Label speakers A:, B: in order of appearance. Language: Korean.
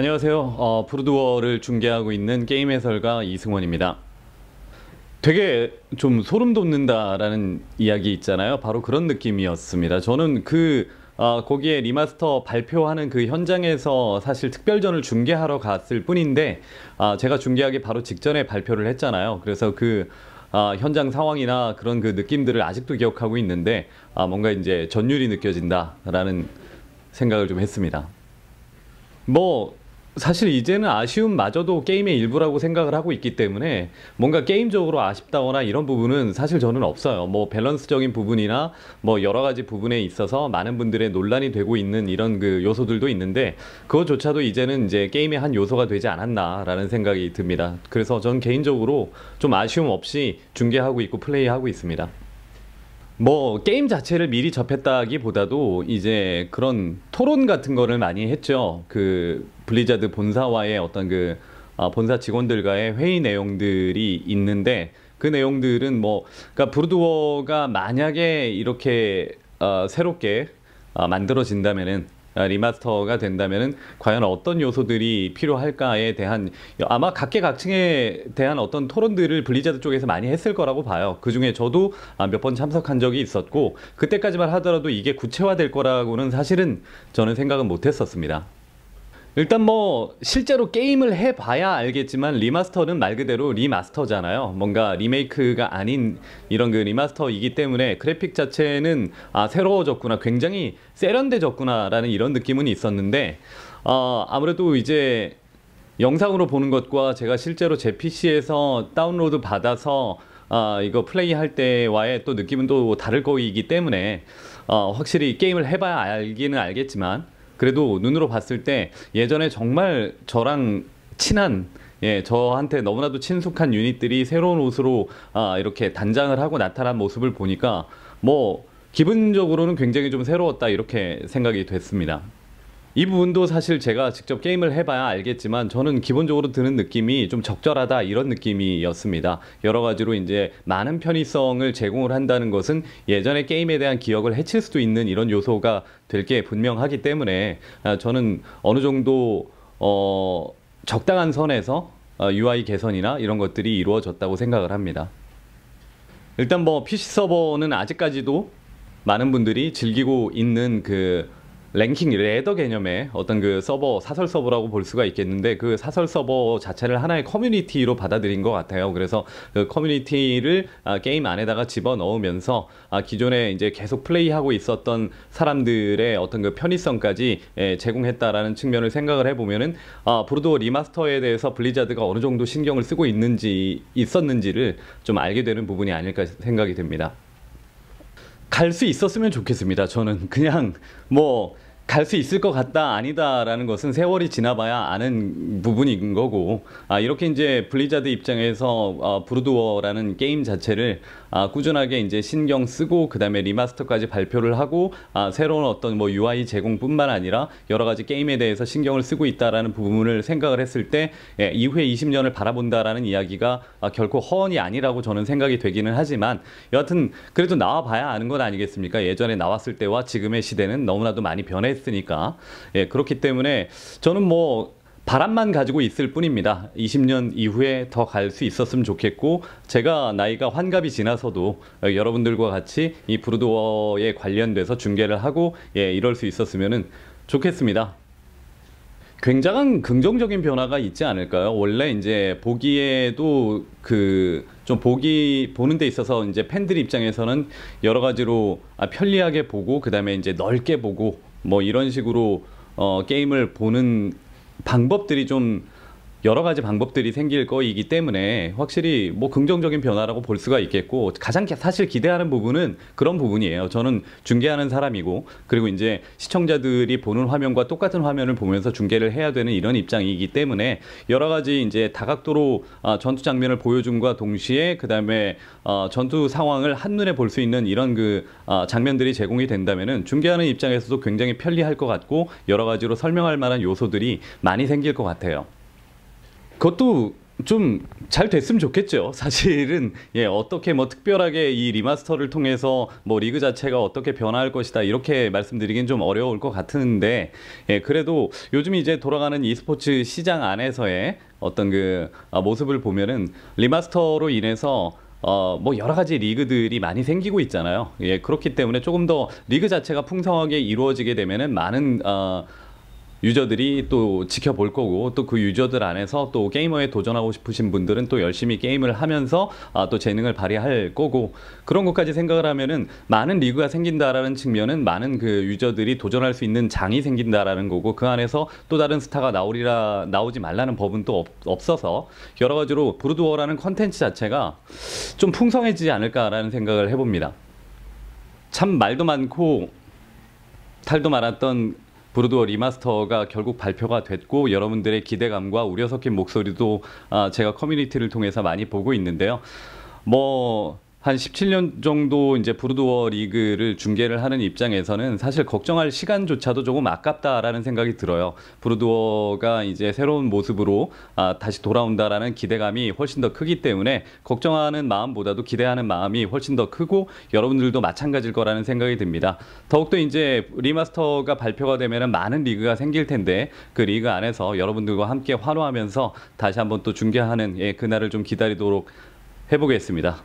A: 안녕하세요. 어, 브루드워를 중계하고 있는 게임 해설가 이승원입니다. 되게 좀 소름 돋는다라는 이야기 있잖아요. 바로 그런 느낌이었습니다. 저는 그 어, 거기에 리마스터 발표하는 그 현장에서 사실 특별전을 중계하러 갔을 뿐인데 아, 제가 중계하기 바로 직전에 발표를 했잖아요. 그래서 그 아, 현장 상황이나 그런 그 느낌들을 아직도 기억하고 있는데 아, 뭔가 이제 전율이 느껴진다라는 생각을 좀 했습니다. 뭐 사실 이제는 아쉬움마저도 게임의 일부라고 생각을 하고 있기 때문에 뭔가 게임적으로 아쉽다거나 이런 부분은 사실 저는 없어요. 뭐 밸런스적인 부분이나 뭐 여러 가지 부분에 있어서 많은 분들의 논란이 되고 있는 이런 그 요소들도 있는데 그것조차도 이제는 이제 게임의 한 요소가 되지 않았나라는 생각이 듭니다. 그래서 전 개인적으로 좀 아쉬움 없이 중계하고 있고 플레이하고 있습니다. 뭐 게임 자체를 미리 접했다기보다도 이제 그런 토론 같은 거를 많이 했죠. 그 블리자드 본사와의 어떤 그 아, 본사 직원들과의 회의 내용들이 있는데 그 내용들은 뭐 그러니까 브루드워가 만약에 이렇게 어, 새롭게 어, 만들어진다면은 아, 리마스터가 된다면은 과연 어떤 요소들이 필요할까에 대한 아마 각계각층에 대한 어떤 토론들을 블리자드 쪽에서 많이 했을 거라고 봐요. 그 중에 저도 아, 몇번 참석한 적이 있었고 그때까지만 하더라도 이게 구체화될 거라고는 사실은 저는 생각은 못했었습니다. 일단 뭐 실제로 게임을 해봐야 알겠지만 리마스터는 말 그대로 리마스터잖아요. 뭔가 리메이크가 아닌 이런 그 리마스터이기 때문에 그래픽 자체는 아 새로워졌구나, 굉장히 세련돼졌구나라는 이런 느낌은 있었는데 어, 아무래도 이제 영상으로 보는 것과 제가 실제로 제 PC에서 다운로드 받아서 아, 이거 플레이할 때와의 또 느낌은 또 다를 거이기 때문에 어, 확실히 게임을 해봐야 알기는 알겠지만 그래도 눈으로 봤을 때 예전에 정말 저랑 친한 예, 저한테 너무나도 친숙한 유닛들이 새로운 옷으로 아, 이렇게 단장을 하고 나타난 모습을 보니까 뭐기본적으로는 굉장히 좀 새로웠다 이렇게 생각이 됐습니다. 이 부분도 사실 제가 직접 게임을 해봐야 알겠지만 저는 기본적으로 드는 느낌이 좀 적절하다 이런 느낌이었습니다. 여러 가지로 이제 많은 편의성을 제공을 한다는 것은 예전에 게임에 대한 기억을 해칠 수도 있는 이런 요소가 될 게 분명하기 때문에 아, 저는 어느 정도 어 적당한 선에서 UI 어, 개선이나 이런 것들이 이루어졌다고 생각을 합니다. 일단 뭐 PC 서버는 아직까지도 많은 분들이 즐기고 있는 그 랭킹 레더 개념의 어떤 그 서버 사설 서버라고 볼 수가 있겠는데 그 사설 서버 자체를 하나의 커뮤니티로 받아들인 것 같아요. 그래서 그 커뮤니티를 아, 게임 안에다가 집어 넣으면서 아, 기존에 이제 계속 플레이하고 있었던 사람들의 어떤 그 편의성까지 예, 제공했다라는 측면을 생각을 해보면은 아, 브루도 리마스터에 대해서 블리자드가 어느 정도 신경을 쓰고 있는지 있었는지를 좀 알게 되는 부분이 아닐까 생각이 됩니다. 갈수 있었으면 좋겠습니다. 저는 그냥 뭐 갈수 있을 것 같다 아니다라는 것은 세월이 지나봐야 아는 부분인 거고 아, 이렇게 이제 블리자드 입장에서 아, 브루드워라는 게임 자체를 아, 꾸준하게 이제 신경 쓰고 그다음에 리마스터까지 발표를 하고 아, 새로운 어떤 뭐 UI 제공뿐만 아니라 여러 가지 게임에 대해서 신경을 쓰고 있다라는 부분을 생각을 했을 때 예, 2회 20년을 바라본다라는 이야기가 아, 결코 허언이 아니라고 저는 생각이 되기는 하지만 여하튼 그래도 나와봐야 아는 건 아니겠습니까? 예전에 나왔을 때와 지금의 시대는 너무나도 많이 변했. 했으니까 예, 그렇기 때문에 저는 뭐 바람만 가지고 있을 뿐입니다. 20년 이후에 더 갈 수 있었으면 좋겠고 제가 나이가 환갑이 지나서도 어, 여러분들과 같이 이 브루도어에 관련돼서 중계를 하고 예, 이럴 수 있었으면 좋겠습니다. 굉장한 긍정적인 변화가 있지 않을까요? 원래 이제 보기에도 그 좀 보기 보는 데 있어서 이제 팬들 입장에서는 여러 가지로 아, 편리하게 보고 그다음에 이제 넓게 보고 뭐 이런 식으로 어, 게임을 보는 방법들이 좀 여러 가지 방법들이 생길 거이기 때문에 확실히 뭐 긍정적인 변화라고 볼 수가 있겠고 가장 사실 기대하는 부분은 그런 부분이에요. 저는 중계하는 사람이고 그리고 이제 시청자들이 보는 화면과 똑같은 화면을 보면서 중계를 해야 되는 이런 입장이기 때문에 여러 가지 이제 다각도로 아, 전투 장면을 보여줌과 동시에 그다음에 어, 전투 상황을 한눈에 볼 수 있는 이런 그 아, 장면들이 제공이 된다면은 중계하는 입장에서도 굉장히 편리할 것 같고 여러 가지로 설명할 만한 요소들이 많이 생길 것 같아요. 그것도 좀 잘 됐으면 좋겠죠. 사실은 예, 어떻게 뭐 특별하게 이 리마스터를 통해서 뭐 리그 자체가 어떻게 변화할 것이다 이렇게 말씀드리긴 좀 어려울 것 같은데 예, 그래도 요즘 이제 돌아가는 e스포츠 시장 안에서의 어떤 그 아, 모습을 보면은 리마스터로 인해서 어 뭐 여러 가지 리그들이 많이 생기고 있잖아요. 예 그렇기 때문에 조금 더 리그 자체가 풍성하게 이루어지게 되면은 많은 어 유저들이 또 지켜볼 거고 또 그 유저들 안에서 또 게이머에 도전하고 싶으신 분들은 또 열심히 게임을 하면서 아, 또 재능을 발휘할 거고 그런 것까지 생각을 하면은 많은 리그가 생긴다라는 측면은 많은 그 유저들이 도전할 수 있는 장이 생긴다라는 거고 그 안에서 또 다른 스타가 나오리라 나오지 말라는 법은 또 없, 어서 여러 가지로 브루드워라는 컨텐츠 자체가 좀 풍성해지지 않을까라는 생각을 해봅니다. 참 말도 많고 탈도 많았던 브루드워 리마스터가 결국 발표가 됐고 여러분들의 기대감과 우려 섞인 목소리도 아, 제가 커뮤니티를 통해서 많이 보고 있는데요. 뭐한 17년 정도 이제 브루드워 리그를 중계를 하는 입장에서는 사실 걱정할 시간조차도 조금 아깝다라는 생각이 들어요. 브루드워가 이제 새로운 모습으로 아, 다시 돌아온다라는 기대감이 훨씬 더 크기 때문에 걱정하는 마음보다도 기대하는 마음이 훨씬 더 크고 여러분들도 마찬가지일 거라는 생각이 듭니다. 더욱더 이제 리마스터가 발표가 되면 많은 리그가 생길 텐데 그 리그 안에서 여러분들과 함께 환호하면서 다시 한번 또 중계하는 예, 그날을 좀 기다리도록 해보겠습니다.